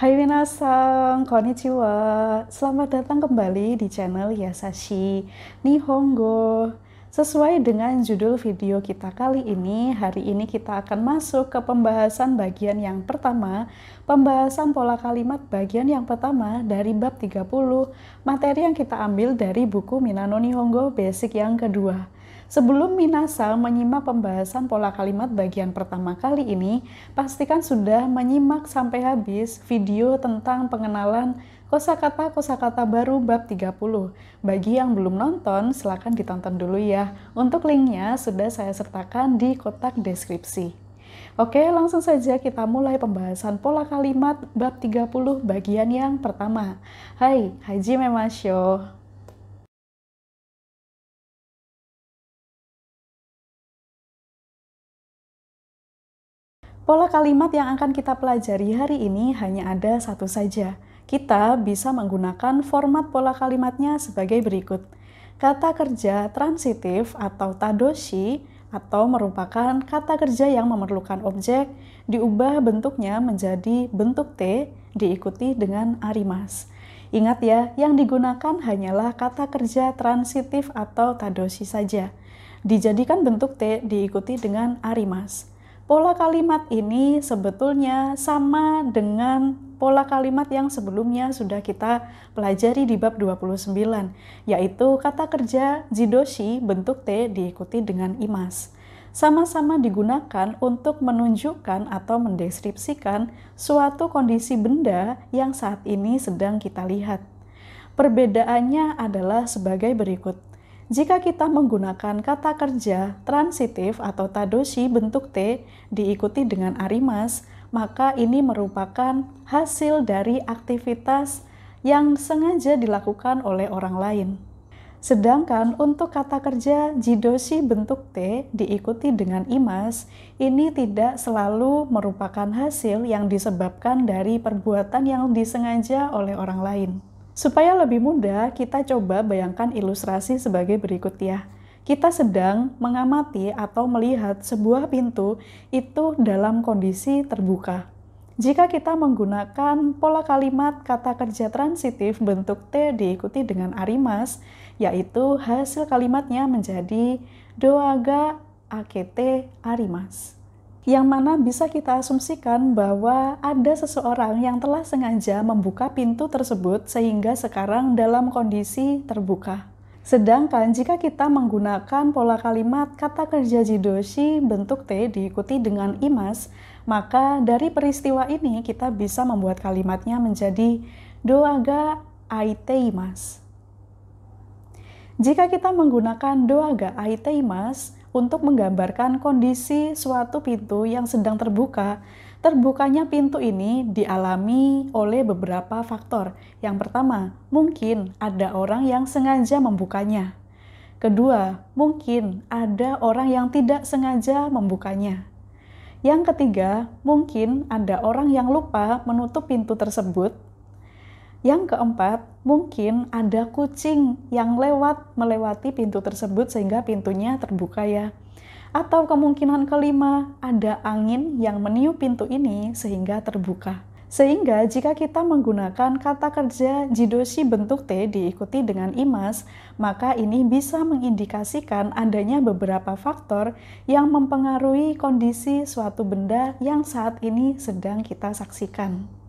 Hai minasang, konnichiwa. Selamat datang kembali di channel Yasashi Nihongo. Sesuai dengan judul video kita kali ini, hari ini kita akan masuk ke pembahasan bagian yang pertama, pembahasan pola kalimat bagian yang pertama dari bab 30, materi yang kita ambil dari buku Minano Nihongo Basic yang kedua. Sebelum Minasa menyimak pembahasan pola kalimat bagian pertama kali ini, pastikan sudah menyimak sampai habis video tentang pengenalan kosakata kosakata baru bab 30. Bagi yang belum nonton, silakan ditonton dulu ya. Untuk linknya sudah saya sertakan di kotak deskripsi. Oke, langsung saja kita mulai pembahasan pola kalimat bab 30 bagian yang pertama. Hai, Haji Memasyo. Pola kalimat yang akan kita pelajari hari ini hanya ada satu saja. Kita bisa menggunakan format pola kalimatnya sebagai berikut. Kata kerja transitif atau tadoshi atau merupakan kata kerja yang memerlukan objek diubah bentuknya menjadi bentuk T diikuti dengan arimas. Ingat ya, yang digunakan hanyalah kata kerja transitif atau tadoshi saja. Dijadikan bentuk T diikuti dengan arimas. Pola kalimat ini sebetulnya sama dengan pola kalimat yang sebelumnya sudah kita pelajari di bab 29, yaitu kata kerja jidoshi bentuk T diikuti dengan imas. Sama-sama digunakan untuk menunjukkan atau mendeskripsikan suatu kondisi benda yang saat ini sedang kita lihat. Perbedaannya adalah sebagai berikut. Jika kita menggunakan kata kerja transitif atau tadoshi bentuk T diikuti dengan arimas, maka ini merupakan hasil dari aktivitas yang sengaja dilakukan oleh orang lain. Sedangkan untuk kata kerja jidoshi bentuk T diikuti dengan imas, ini tidak selalu merupakan hasil yang disebabkan dari perbuatan yang disengaja oleh orang lain. Supaya lebih mudah, kita coba bayangkan ilustrasi sebagai berikut ya. Kita sedang mengamati atau melihat sebuah pintu itu dalam kondisi terbuka. Jika kita menggunakan pola kalimat kata kerja transitif bentuk T diikuti dengan arimas, yaitu hasil kalimatnya menjadi doaga akete arimas yang mana bisa kita asumsikan bahwa ada seseorang yang telah sengaja membuka pintu tersebut sehingga sekarang dalam kondisi terbuka. Sedangkan jika kita menggunakan pola kalimat kata kerja jidoshi bentuk T diikuti dengan imas, maka dari peristiwa ini kita bisa membuat kalimatnya menjadi doaga aite imas. Jika kita menggunakan doaga aite imas, untuk menggambarkan kondisi suatu pintu yang sedang terbuka. Terbukanya pintu ini dialami oleh beberapa faktor. Yang pertama, mungkin ada orang yang sengaja membukanya. Kedua, mungkin ada orang yang tidak sengaja membukanya. Yang ketiga, mungkin ada orang yang lupa menutup pintu tersebut yang keempat, mungkin ada kucing yang lewat melewati pintu tersebut sehingga pintunya terbuka ya. Atau kemungkinan kelima, ada angin yang meniup pintu ini sehingga terbuka. Sehingga jika kita menggunakan kata kerja jidoshi bentuk T diikuti dengan imas, maka ini bisa mengindikasikan adanya beberapa faktor yang mempengaruhi kondisi suatu benda yang saat ini sedang kita saksikan.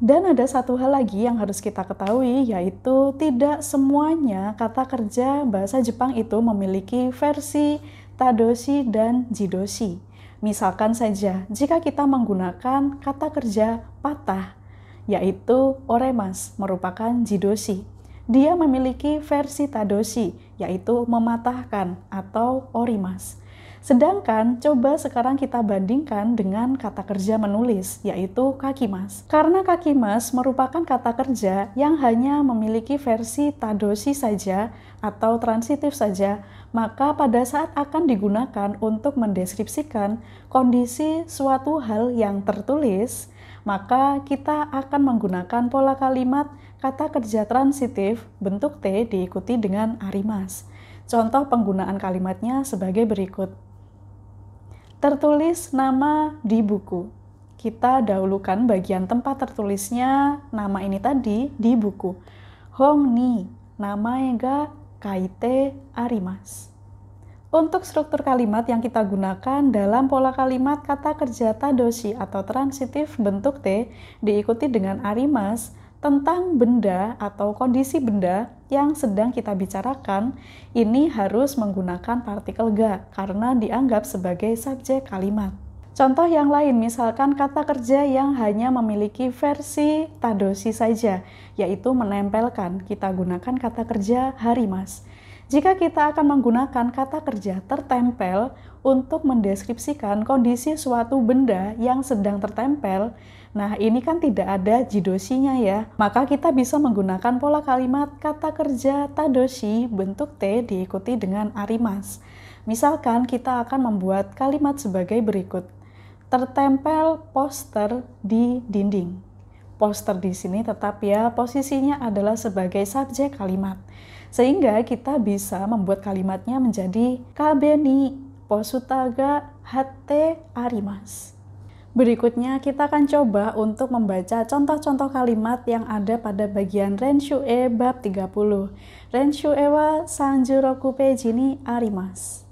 Dan ada satu hal lagi yang harus kita ketahui, yaitu tidak semuanya kata kerja bahasa Jepang itu memiliki versi tadoshi dan jidoshi. Misalkan saja, jika kita menggunakan kata kerja patah, yaitu oremas, merupakan jidoshi. Dia memiliki versi tadoshi, yaitu mematahkan atau orimas. Sedangkan coba sekarang kita bandingkan dengan kata kerja menulis, yaitu kaki mas. Karena kaki mas merupakan kata kerja yang hanya memiliki versi tadosi saja atau transitif saja, maka pada saat akan digunakan untuk mendeskripsikan kondisi suatu hal yang tertulis, maka kita akan menggunakan pola kalimat kata kerja transitif bentuk T diikuti dengan arimas. Contoh penggunaan kalimatnya sebagai berikut tertulis nama di buku. Kita dahulukan bagian tempat tertulisnya nama ini tadi di buku. Hong ni, nama ga kaite arimas. Untuk struktur kalimat yang kita gunakan dalam pola kalimat kata kerja tadoshi atau transitif bentuk T diikuti dengan arimas tentang benda atau kondisi benda yang sedang kita bicarakan ini harus menggunakan partikel ga karena dianggap sebagai subjek kalimat. Contoh yang lain misalkan kata kerja yang hanya memiliki versi tadosi saja, yaitu menempelkan. Kita gunakan kata kerja hari mas. Jika kita akan menggunakan kata kerja tertempel untuk mendeskripsikan kondisi suatu benda yang sedang tertempel, Nah, ini kan tidak ada jidoshinya ya. Maka kita bisa menggunakan pola kalimat kata kerja tadoshi bentuk T diikuti dengan arimas. Misalkan kita akan membuat kalimat sebagai berikut. Tertempel poster di dinding. Poster di sini tetap ya posisinya adalah sebagai subjek kalimat. Sehingga kita bisa membuat kalimatnya menjadi kabeni posutaga hatte arimas. Berikutnya kita akan coba untuk membaca contoh-contoh kalimat yang ada pada bagian Renshu E bab 30. E wa sanjuroku peji ni arimas.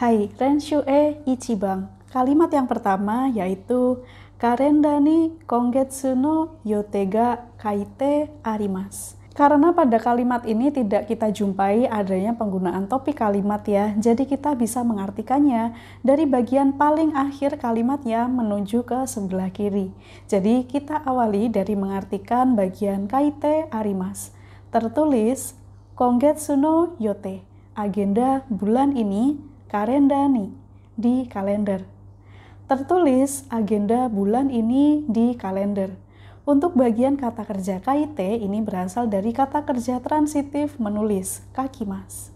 Hai, E Ichiban. Kalimat yang pertama yaitu Karendani kongetsu no yotega kaite Arimas. Karena pada kalimat ini tidak kita jumpai adanya penggunaan topik kalimat ya, jadi kita bisa mengartikannya dari bagian paling akhir kalimatnya menuju ke sebelah kiri. Jadi kita awali dari mengartikan bagian kaite arimas. Tertulis kongetsu no yote, agenda bulan ini, karendani, di kalender tertulis agenda bulan ini di kalender. Untuk bagian kata kerja KIT ini berasal dari kata kerja transitif menulis, kakimas.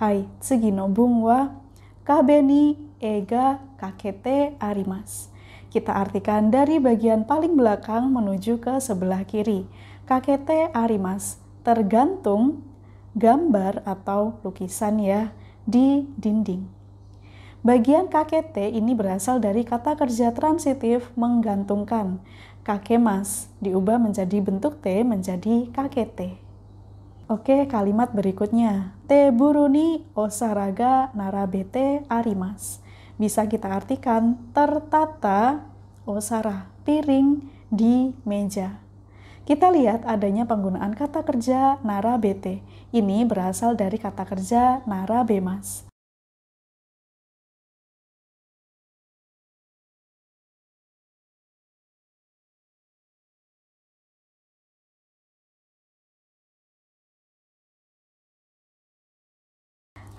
Hai, tsugi no bun wa kabe ega kakete arimas. Kita artikan dari bagian paling belakang menuju ke sebelah kiri. Kakete arimas tergantung gambar atau lukisan ya di dinding. Bagian KKT ini berasal dari kata kerja transitif menggantungkan. mas diubah menjadi bentuk T menjadi KKT. Oke, kalimat berikutnya. Te buruni osaraga narabete arimas. Bisa kita artikan tertata osara piring di meja. Kita lihat adanya penggunaan kata kerja narabete. Ini berasal dari kata kerja narabemas.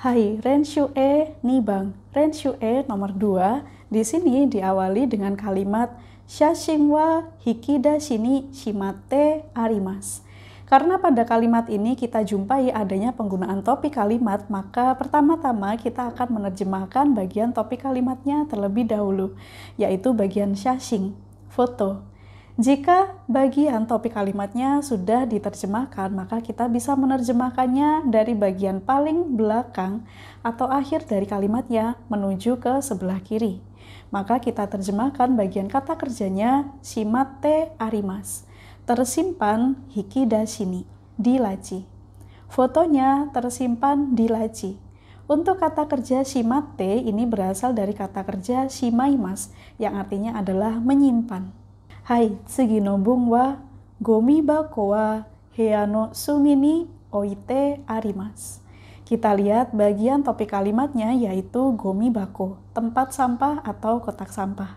Hai, Renshu E Nibang. Renshu E nomor 2 di sini diawali dengan kalimat wa Hikida Shini Shimate Arimas. Karena pada kalimat ini kita jumpai adanya penggunaan topi kalimat, maka pertama-tama kita akan menerjemahkan bagian topi kalimatnya terlebih dahulu, yaitu bagian shashing, foto. Jika bagian topik kalimatnya sudah diterjemahkan, maka kita bisa menerjemahkannya dari bagian paling belakang atau akhir dari kalimatnya menuju ke sebelah kiri. Maka kita terjemahkan bagian kata kerjanya shimate arimas, tersimpan hikidashini, di laci. Fotonya tersimpan di laci. Untuk kata kerja shimate ini berasal dari kata kerja shimaimas yang artinya adalah menyimpan. Hai, segi gomi wa はい次の文はゴミ箱は部屋の sungi sumini oite arimas. kita lihat bagian topik kalimatnya yaitu gomi bako, tempat sampah atau kotak sampah.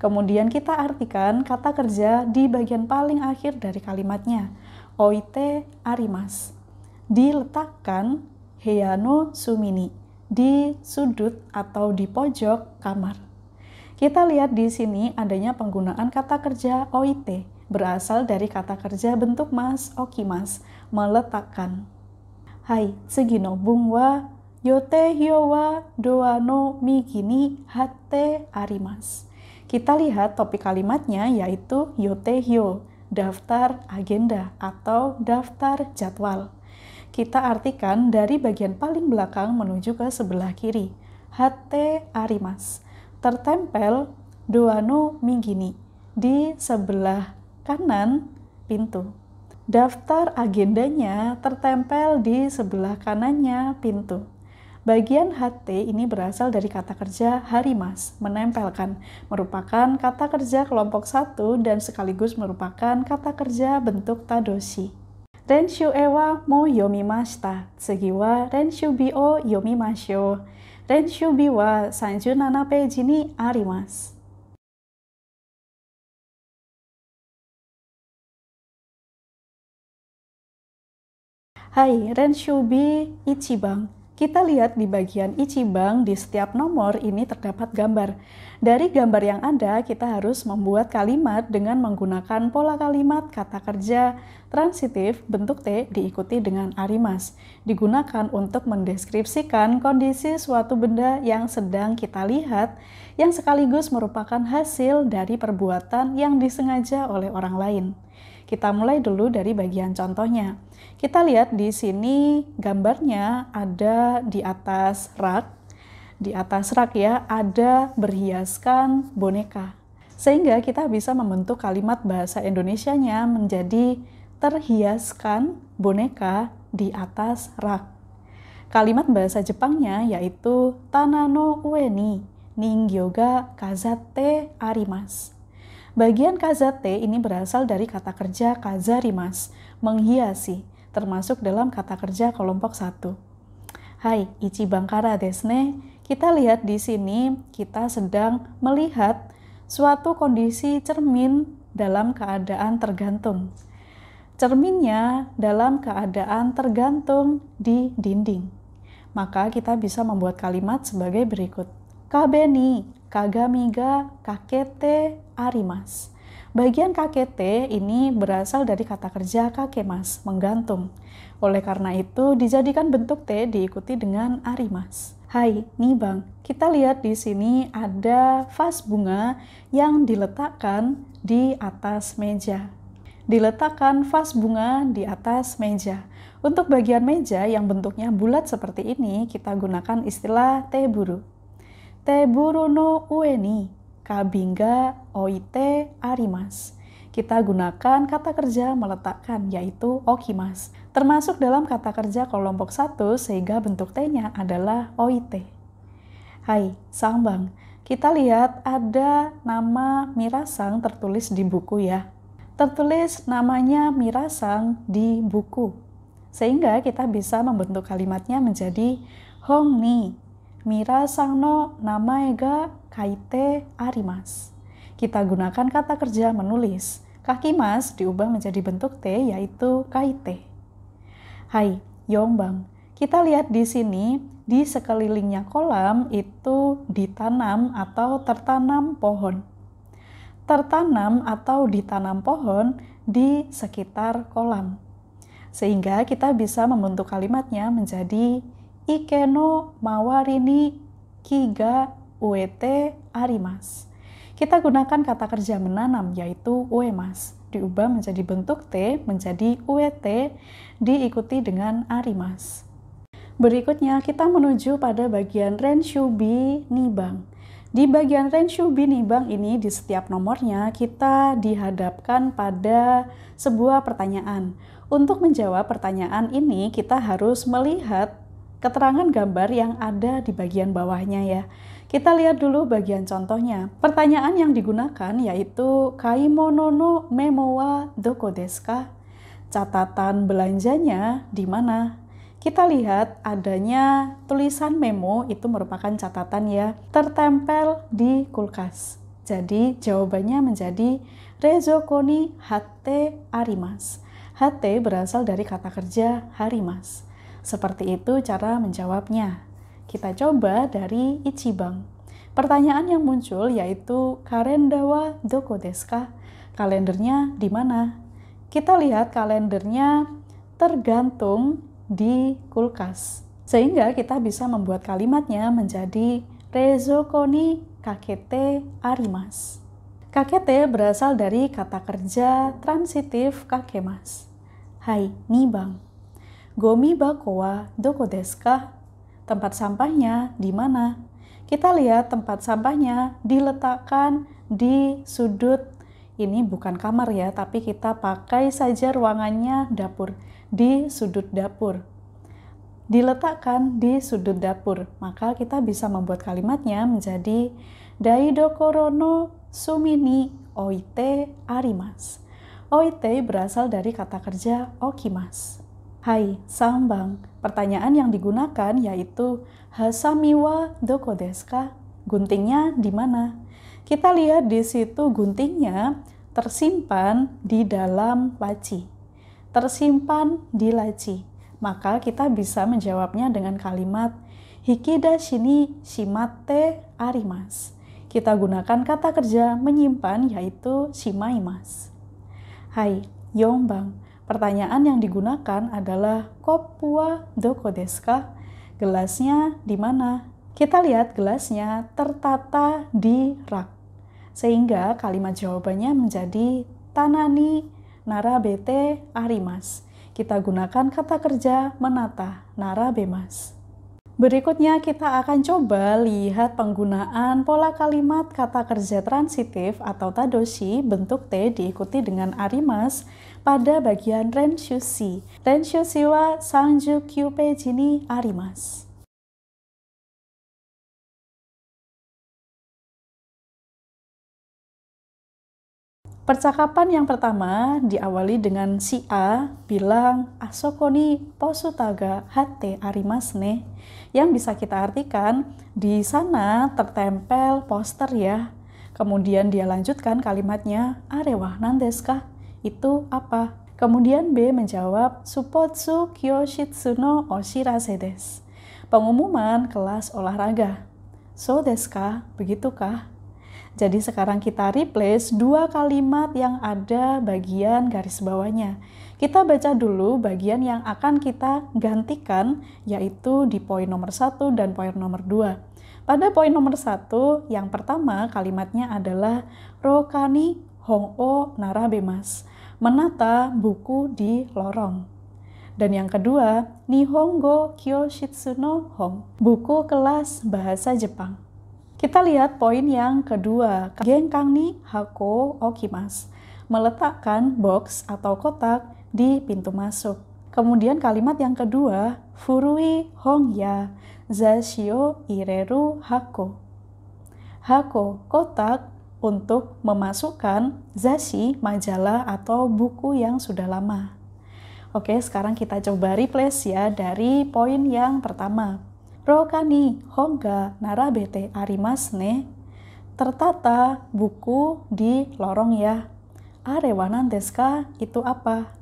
Kemudian kita artikan kata kerja di bagian paling akhir dari kalimatnya, oite arimas. Diletakkan heano sumini, di sudut atau di pojok kamar. Kita lihat di sini adanya penggunaan kata kerja OIT, berasal dari kata kerja bentuk mas, okimas, meletakkan. Hai, segino bungwa, yote hyowa, doa no migini, hate arimas. Kita lihat topik kalimatnya yaitu yote hyo, daftar agenda atau daftar jadwal. Kita artikan dari bagian paling belakang menuju ke sebelah kiri. Hate arimas tertempel Duano Minggini di sebelah kanan pintu. Daftar agendanya tertempel di sebelah kanannya pintu. Bagian HT ini berasal dari kata kerja hari mas, menempelkan, merupakan kata kerja kelompok satu dan sekaligus merupakan kata kerja bentuk tadoshi. Renshu ewa mo yomimashita, segiwa segiwa renshu bio yomimashio. Tenshubi wa sanju nanape jini arimasu. Hai, Renshubi Ichiban. Kita lihat di bagian Ichibang di setiap nomor ini terdapat gambar. Dari gambar yang ada, kita harus membuat kalimat dengan menggunakan pola kalimat kata kerja transitif bentuk T diikuti dengan arimas. Digunakan untuk mendeskripsikan kondisi suatu benda yang sedang kita lihat yang sekaligus merupakan hasil dari perbuatan yang disengaja oleh orang lain. Kita mulai dulu dari bagian contohnya. Kita lihat di sini gambarnya ada di atas rak. Di atas rak ya, ada berhiaskan boneka. Sehingga kita bisa membentuk kalimat bahasa Indonesianya menjadi terhiaskan boneka di atas rak. Kalimat bahasa Jepangnya yaitu tanano ueni ning yoga kazate arimas Bagian kazate ini berasal dari kata kerja kazarimas, menghiasi, termasuk dalam kata kerja kelompok satu. Hai, Ichi Bangkara desne. Kita lihat di sini, kita sedang melihat suatu kondisi cermin dalam keadaan tergantung. Cerminnya dalam keadaan tergantung di dinding. Maka kita bisa membuat kalimat sebagai berikut. Kabeni, kagamiga, kakete, arimas. Bagian KKT ini berasal dari kata kerja kakemas, menggantung. Oleh karena itu, dijadikan bentuk T diikuti dengan arimas. Hai, nih Bang, kita lihat di sini ada vas bunga yang diletakkan di atas meja. Diletakkan vas bunga di atas meja. Untuk bagian meja yang bentuknya bulat seperti ini, kita gunakan istilah teburu. Teburu no ueni Kabingga, oite, Arimas. Kita gunakan kata kerja meletakkan yaitu okimas, termasuk dalam kata kerja kelompok satu sehingga bentuk T-nya adalah oite. Hai, Sangbang. Kita lihat ada nama Mirasang tertulis di buku ya. Tertulis namanya Mirasang di buku. Sehingga kita bisa membentuk kalimatnya menjadi Hongni, Mira Sangno Namaega kaite arimas. Kita gunakan kata kerja menulis. Kaki mas diubah menjadi bentuk T yaitu kaite. Hai, Yongbang. Kita lihat di sini di sekelilingnya kolam itu ditanam atau tertanam pohon. Tertanam atau ditanam pohon di sekitar kolam. Sehingga kita bisa membentuk kalimatnya menjadi Ikeno mawarini kiga UET Arimas. Kita gunakan kata kerja menanam yaitu UEMAS, diubah menjadi bentuk T menjadi UET, diikuti dengan Arimas. Berikutnya kita menuju pada bagian Renshubi Nibang. Di bagian Renshubi Nibang ini di setiap nomornya kita dihadapkan pada sebuah pertanyaan. Untuk menjawab pertanyaan ini kita harus melihat keterangan gambar yang ada di bagian bawahnya ya. Kita lihat dulu bagian contohnya. Pertanyaan yang digunakan yaitu Kaimonono memowa doko ka? Catatan belanjanya di mana? Kita lihat adanya tulisan memo itu merupakan catatan ya tertempel di kulkas. Jadi jawabannya menjadi rezokoni hatte arimas. Hate berasal dari kata kerja harimas. Seperti itu cara menjawabnya. Kita coba dari Ichibang. Pertanyaan yang muncul yaitu karendawa doko deska. Kalendernya di mana? Kita lihat kalendernya tergantung di kulkas. Sehingga kita bisa membuat kalimatnya menjadi rezokoni kakete arimas. Kakete berasal dari kata kerja transitif kakemas. Hai, ni bang. Gomi bakowa doko desu Tempat sampahnya di mana? Kita lihat tempat sampahnya diletakkan di sudut ini bukan kamar ya, tapi kita pakai saja ruangannya dapur, di sudut dapur. Diletakkan di sudut dapur, maka kita bisa membuat kalimatnya menjadi korono sumini oite arimas. Oite berasal dari kata kerja okimas. Hai, sambang. Pertanyaan yang digunakan yaitu Hasamiwa doko deska? Guntingnya di mana? Kita lihat di situ guntingnya tersimpan di dalam laci. Tersimpan di laci. Maka kita bisa menjawabnya dengan kalimat Hikida shini shimate arimas. Kita gunakan kata kerja menyimpan yaitu shimaimas. Hai, Yombang. Pertanyaan yang digunakan adalah kopua doko desu ka? Gelasnya di mana? Kita lihat gelasnya tertata di rak. Sehingga kalimat jawabannya menjadi tanani narabete arimas. Kita gunakan kata kerja menata narabemas. Berikutnya kita akan coba lihat penggunaan pola kalimat kata kerja transitif atau tadoshi bentuk T diikuti dengan arimas pada bagian Renshushi. Si wa Sanju Kyupe Jini Arimas. Percakapan yang pertama diawali dengan si A bilang asokoni posutaga hate arimasne yang bisa kita artikan di sana tertempel poster ya. Kemudian dia lanjutkan kalimatnya arewah nandeskah itu apa? Kemudian B menjawab Supotsu Kyoshitsu no Oshirase sedes Pengumuman kelas olahraga. So deska, begitukah? Jadi sekarang kita replace dua kalimat yang ada bagian garis bawahnya. Kita baca dulu bagian yang akan kita gantikan yaitu di poin nomor satu dan poin nomor dua Pada poin nomor satu yang pertama kalimatnya adalah Rokani hongo Narabemas menata buku di lorong. Dan yang kedua, Nihongo Kyoshitsu no Hong, buku kelas bahasa Jepang. Kita lihat poin yang kedua, Genkang ni Hako Okimas, meletakkan box atau kotak di pintu masuk. Kemudian kalimat yang kedua, Furui Hongya Zashio Ireru Hako. Hako, kotak, untuk memasukkan zashi, majalah, atau buku yang sudah lama. Oke, sekarang kita coba replace ya dari poin yang pertama. Rokani Honga Narabete Arimasne tertata buku di lorong ya. Arewanan deska itu apa?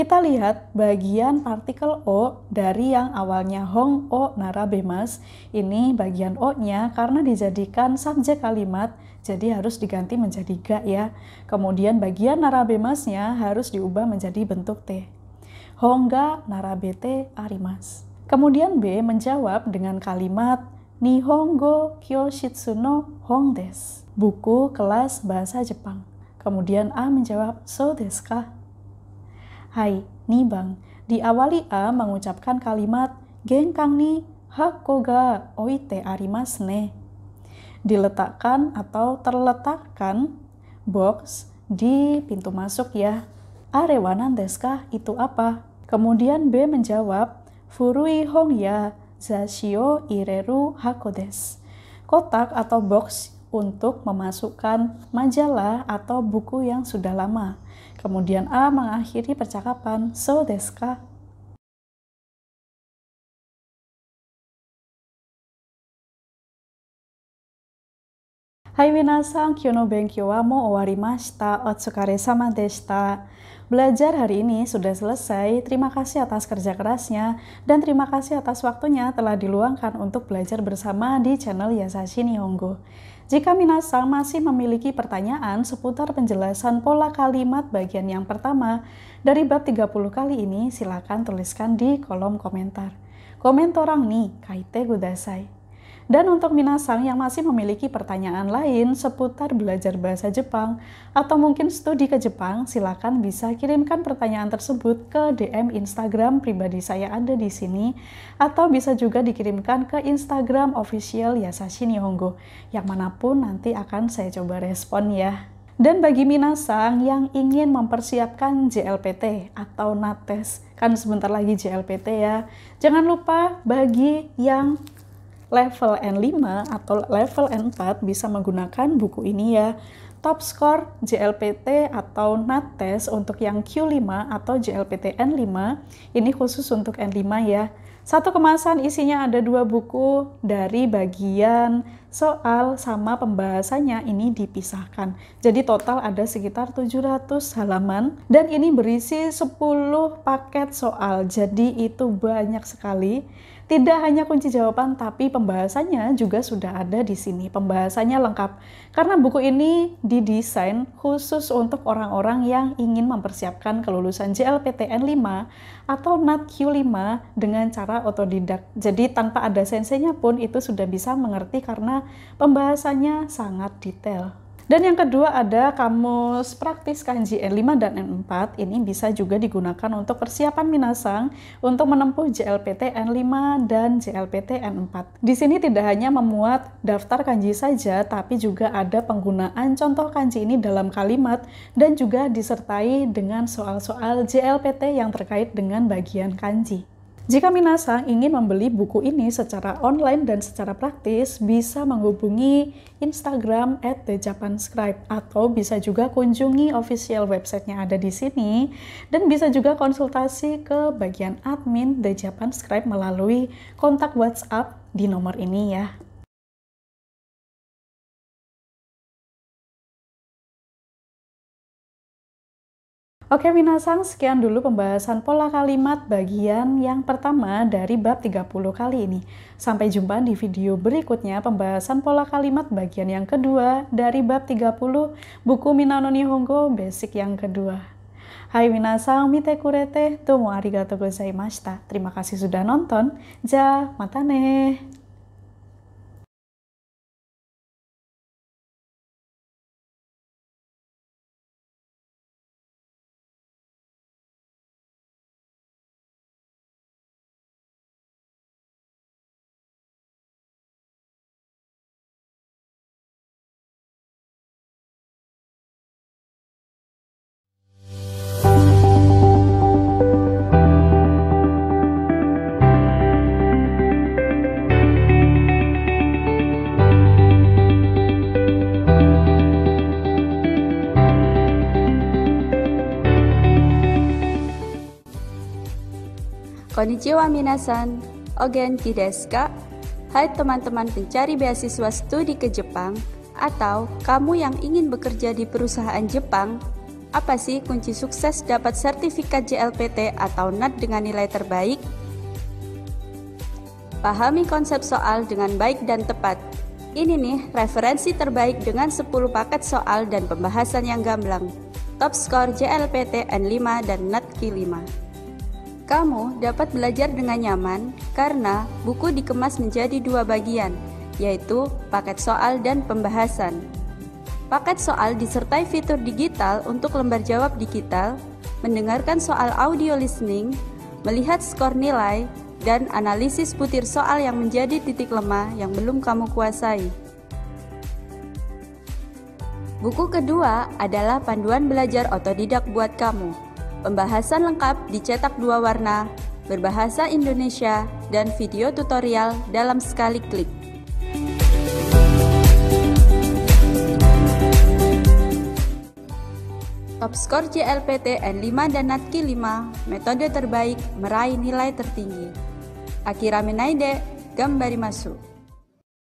Kita lihat bagian partikel O dari yang awalnya Hong O Narabemas, ini bagian O-nya karena dijadikan subjek kalimat, jadi harus diganti menjadi ga ya. Kemudian bagian Narabemasnya harus diubah menjadi bentuk T. Hongga Narabete Arimas. Kemudian B menjawab dengan kalimat Nihongo Kyoshitsu no Hongdes, buku kelas bahasa Jepang. Kemudian A menjawab, so desu Hai, ni bang. Diawali A mengucapkan kalimat gengkang ni hakoga oite arimas ne. Diletakkan atau terletakkan box di pintu masuk ya. Arewanan deskah itu apa? Kemudian B menjawab, Furui hong ya zashio ireru hakodes. Kotak atau box untuk memasukkan majalah atau buku yang sudah lama. Kemudian A mengakhiri percakapan, so deska. Hai minasan, kyono benkyo wa mo owarimashita, otsukare sama deshita. Belajar hari ini sudah selesai, terima kasih atas kerja kerasnya, dan terima kasih atas waktunya telah diluangkan untuk belajar bersama di channel Yasashi Nihongo. Jika Minasa masih memiliki pertanyaan seputar penjelasan pola kalimat bagian yang pertama dari bab 30 kali ini, silakan tuliskan di kolom komentar. Komentar orang nih, kaite gudasai. Dan untuk Minasang yang masih memiliki pertanyaan lain seputar belajar bahasa Jepang atau mungkin studi ke Jepang, silakan bisa kirimkan pertanyaan tersebut ke DM Instagram pribadi saya ada di sini atau bisa juga dikirimkan ke Instagram official Yasashi Nihongo yang manapun nanti akan saya coba respon ya. Dan bagi Minasang yang ingin mempersiapkan JLPT atau NATES, kan sebentar lagi JLPT ya, jangan lupa bagi yang level N5 atau level N4 bisa menggunakan buku ini ya. Top score JLPT atau NATES untuk yang Q5 atau JLPT N5, ini khusus untuk N5 ya. Satu kemasan isinya ada dua buku dari bagian soal sama pembahasannya ini dipisahkan. Jadi total ada sekitar 700 halaman dan ini berisi 10 paket soal. Jadi itu banyak sekali. Tidak hanya kunci jawaban, tapi pembahasannya juga sudah ada di sini. Pembahasannya lengkap. Karena buku ini didesain khusus untuk orang-orang yang ingin mempersiapkan kelulusan JLPTN 5 atau NAT Q5 dengan cara otodidak. Jadi tanpa ada sensenya pun itu sudah bisa mengerti karena pembahasannya sangat detail. Dan yang kedua ada kamus praktis kanji N5 dan N4. Ini bisa juga digunakan untuk persiapan minasang untuk menempuh JLPT N5 dan JLPT N4. Di sini tidak hanya memuat daftar kanji saja, tapi juga ada penggunaan contoh kanji ini dalam kalimat dan juga disertai dengan soal-soal JLPT yang terkait dengan bagian kanji. Jika Minasa ingin membeli buku ini secara online dan secara praktis, bisa menghubungi Instagram at The atau bisa juga kunjungi official websitenya ada di sini dan bisa juga konsultasi ke bagian admin The Japan Scribe melalui kontak WhatsApp di nomor ini ya. Oke Minasang, sekian dulu pembahasan pola kalimat bagian yang pertama dari bab 30 kali ini. Sampai jumpa di video berikutnya pembahasan pola kalimat bagian yang kedua dari bab 30 buku Minano Nihongo basic yang kedua. Hai Minasang, mite kurete, tomo arigato gozaimashita. Terima kasih sudah nonton. Ja, matane. Konnichiwa minasan, ogen kideska. Hai teman-teman pencari beasiswa studi ke Jepang, atau kamu yang ingin bekerja di perusahaan Jepang, apa sih kunci sukses dapat sertifikat JLPT atau NAT dengan nilai terbaik? Pahami konsep soal dengan baik dan tepat. Ini nih referensi terbaik dengan 10 paket soal dan pembahasan yang gamblang. Top score JLPT N5 dan NAT Q5. Kamu dapat belajar dengan nyaman karena buku dikemas menjadi dua bagian, yaitu paket soal dan pembahasan. Paket soal disertai fitur digital untuk lembar jawab digital, mendengarkan soal audio listening, melihat skor nilai, dan analisis butir soal yang menjadi titik lemah yang belum kamu kuasai. Buku kedua adalah panduan belajar otodidak buat kamu Pembahasan lengkap dicetak dua warna, berbahasa Indonesia, dan video tutorial dalam sekali klik. Top skor JLPT N5 dan NATKI 5, metode terbaik meraih nilai tertinggi. Akira Menaide, Gambari Masuk.